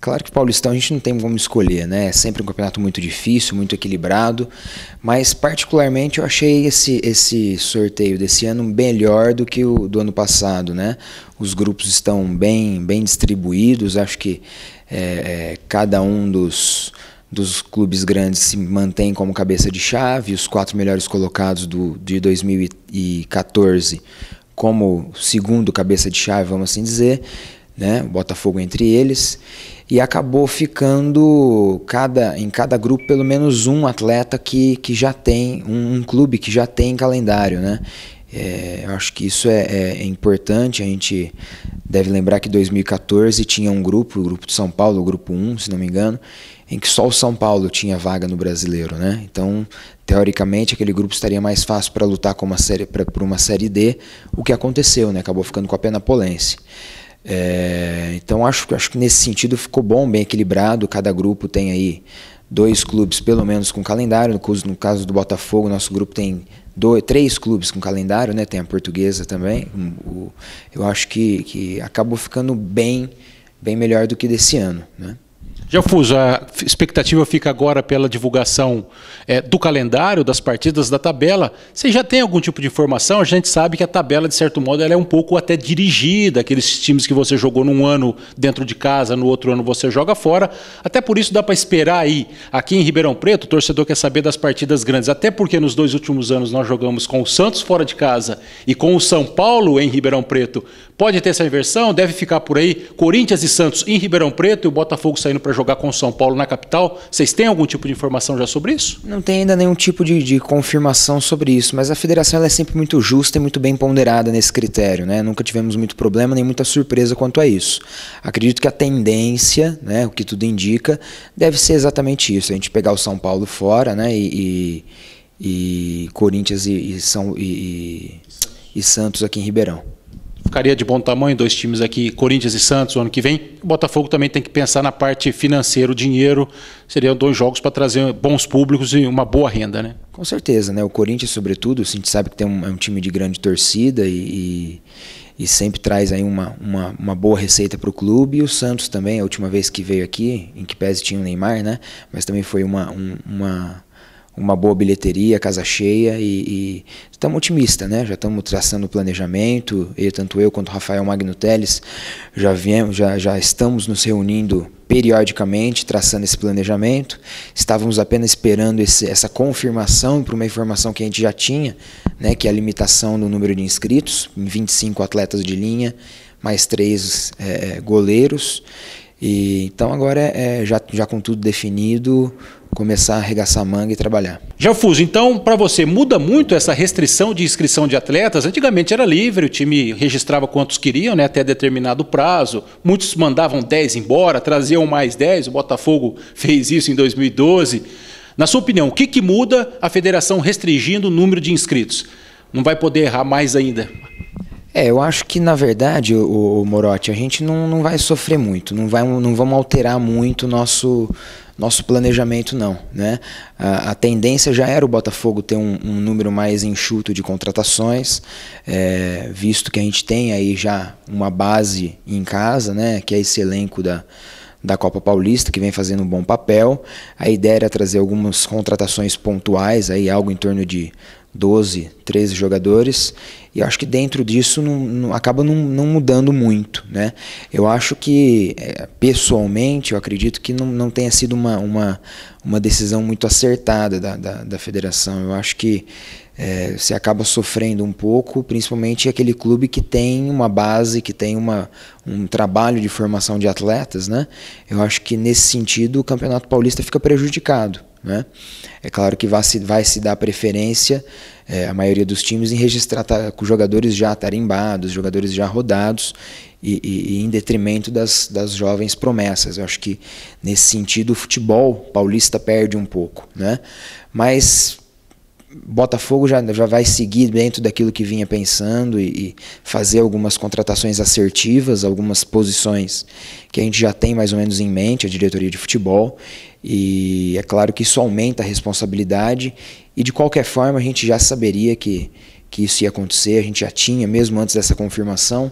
É claro que Paulistão a gente não tem como escolher, né? É sempre um campeonato muito difícil, muito equilibrado, mas particularmente eu achei esse, esse sorteio desse ano melhor do que o do ano passado, né? Os grupos estão bem, bem distribuídos, acho que é, é, cada um dos, dos clubes grandes se mantém como cabeça de chave, os quatro melhores colocados do, de 2014 como segundo cabeça de chave, vamos assim dizer, né? O Botafogo entre eles e acabou ficando cada, em cada grupo pelo menos um atleta que, que já tem, um, um clube que já tem calendário, né? É, eu acho que isso é, é, é importante. A gente deve lembrar que 2014 tinha um grupo, o grupo de São Paulo, o grupo 1, se não me engano, em que só o São Paulo tinha vaga no brasileiro, né? Então, teoricamente, aquele grupo estaria mais fácil para lutar com uma série, para uma série D, o que aconteceu, né? Acabou ficando com a Penapolense. É, então acho, acho que nesse sentido ficou bom, bem equilibrado. Cada grupo tem aí dois clubes pelo menos com calendário. No caso, no caso do Botafogo, nosso grupo tem dois, três clubes com calendário, né? Tem a portuguesa também. O, eu acho que, que acabou ficando bem, bem melhor do que desse ano, né? Jafuso, a expectativa fica agora pela divulgação é, do calendário, das partidas, da tabela. Você já tem algum tipo de informação? A gente sabe que a tabela, de certo modo, é um pouco até dirigida. Aqueles times que você jogou num ano dentro de casa, no outro ano você joga fora. Até por isso dá para esperar aí. Aqui em Ribeirão Preto, o torcedor quer saber das partidas grandes. Até porque nos dois últimos anos nós jogamos com o Santos fora de casa e com o São Paulo em Ribeirão Preto. Pode ter essa inversão? Deve ficar por aí. Corinthians e Santos em Ribeirão Preto e o Botafogo saindo para jogar jogar com o São Paulo na capital. Vocês têm algum tipo de informação já sobre isso? Não tem ainda nenhum tipo de, de confirmação sobre isso, mas a federação é sempre muito justa e muito bem ponderada nesse critério. Né? Nunca tivemos muito problema nem muita surpresa quanto a isso. Acredito que a tendência, né, o que tudo indica, deve ser exatamente isso. A gente pegar o São Paulo fora né, e, e, e Corinthians e, e São, e, e Santos aqui em Ribeirão ficaria de bom tamanho, dois times aqui, Corinthians e Santos, ano que vem. O Botafogo também tem que pensar na parte financeira, o dinheiro. Seriam dois jogos para trazer bons públicos e uma boa renda, né? Com certeza, né? O Corinthians, sobretudo, a gente sabe que tem um, é um time de grande torcida e, e, e sempre traz aí uma, uma, uma boa receita para o clube. E o Santos também, a última vez que veio aqui, em que pese tinha o Neymar, né? Mas também foi uma, uma uma boa bilheteria, casa cheia e, estamos otimistas, né? Já estamos traçando o planejamento, e tanto eu quanto o Rafael Magno Teles já, viemos, já, já estamos nos reunindo periodicamente, traçando esse planejamento. Estávamos apenas esperando esse, essa confirmação para uma informação que a gente já tinha, né? Que é a limitação do número de inscritos, em 25 atletas de linha, mais três é, goleiros. E, então agora é, é, já, já com tudo definido, começar a arregaçar a manga e trabalhar. Jalfuso, então para você muda muito essa restrição de inscrição de atletas? Antigamente era livre, o time registrava quantos queriam, né, até determinado prazo. Muitos mandavam 10 embora, traziam mais 10. O Botafogo fez isso em 2012. Na sua opinião, o que, que muda a federação restringindo o número de inscritos? Não vai poder errar mais ainda? É, eu acho que na verdade, o, o Morote, a gente não, não vai sofrer muito, não, vai, não vamos alterar muito o nosso nosso planejamento não. Né? A, a tendência já era o Botafogo ter um, um número mais enxuto de contratações, é, visto que a gente tem aí já uma base em casa, né? que é esse elenco da, da Copa Paulista, que vem fazendo um bom papel. A ideia era trazer algumas contratações pontuais, aí algo em torno de 12, 13 jogadores, e acho que dentro disso não, não acaba não, não, mudando muito. Né? Eu acho que, é, pessoalmente, eu acredito que não, não tenha sido uma, uma, uma decisão muito acertada da, da, da federação. Eu acho que é, você acaba sofrendo um pouco, principalmente aquele clube que tem uma base, que tem uma, um trabalho de formação de atletas. Né? Eu acho que, nesse sentido, o Campeonato Paulista fica prejudicado. Né? É claro que vai se, vai se dar preferência, é, a maioria dos times, em registrar tá, com jogadores já tarimbados, jogadores já rodados, e, e, e em detrimento das, das jovens promessas. Eu acho que, nesse sentido, o futebol paulista perde um pouco. Né? Mas Botafogo já, já vai seguir dentro daquilo que vinha pensando e, e, fazer algumas contratações assertivas, algumas posições que a gente já tem mais ou menos em mente, a diretoria de futebol. E é claro que isso aumenta a responsabilidade. E de qualquer forma, a gente já saberia que, que isso ia acontecer, a gente já tinha, mesmo antes dessa confirmação,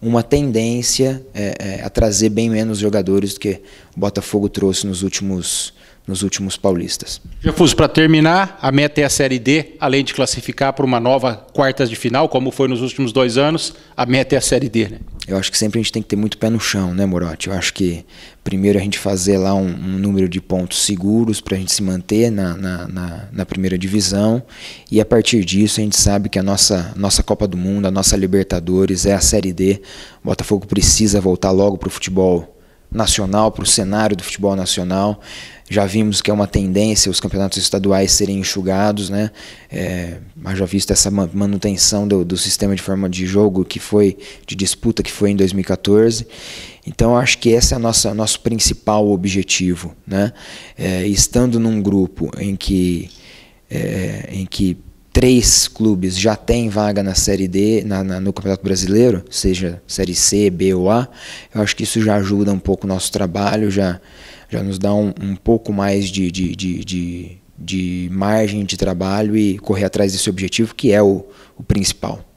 uma tendência é, é, a trazer bem menos jogadores do que Botafogo trouxe nos últimos nos últimos paulistas. Jafuso, para terminar, a meta é a Série D, além de classificar para uma nova quartas de final, como foi nos últimos dois anos, a meta é a Série D, né? Eu acho que sempre a gente tem que ter muito pé no chão, né, Morote? Eu acho que primeiro a gente fazer lá um, um número de pontos seguros para a gente se manter na, na, na, na, primeira divisão e a partir disso a gente sabe que a nossa, nossa Copa do Mundo, a nossa Libertadores é a Série D. O Botafogo precisa voltar logo para o futebol nacional, para o cenário do futebol nacional. Já vimos que é uma tendência os campeonatos estaduais serem enxugados, né? É, já visto essa manutenção do, do, sistema de forma de jogo que foi, de disputa que foi em 2014. Então, acho que esse é o nosso principal objetivo, né? É, estando num grupo em que, é, em que três clubes já têm vaga na Série D, na, na, no Campeonato Brasileiro, seja Série C, B ou A, eu acho que isso já ajuda um pouco o nosso trabalho, já, já nos dá um, um pouco mais de, de, de, de, de margem de trabalho e correr atrás desse objetivo que é o, o principal.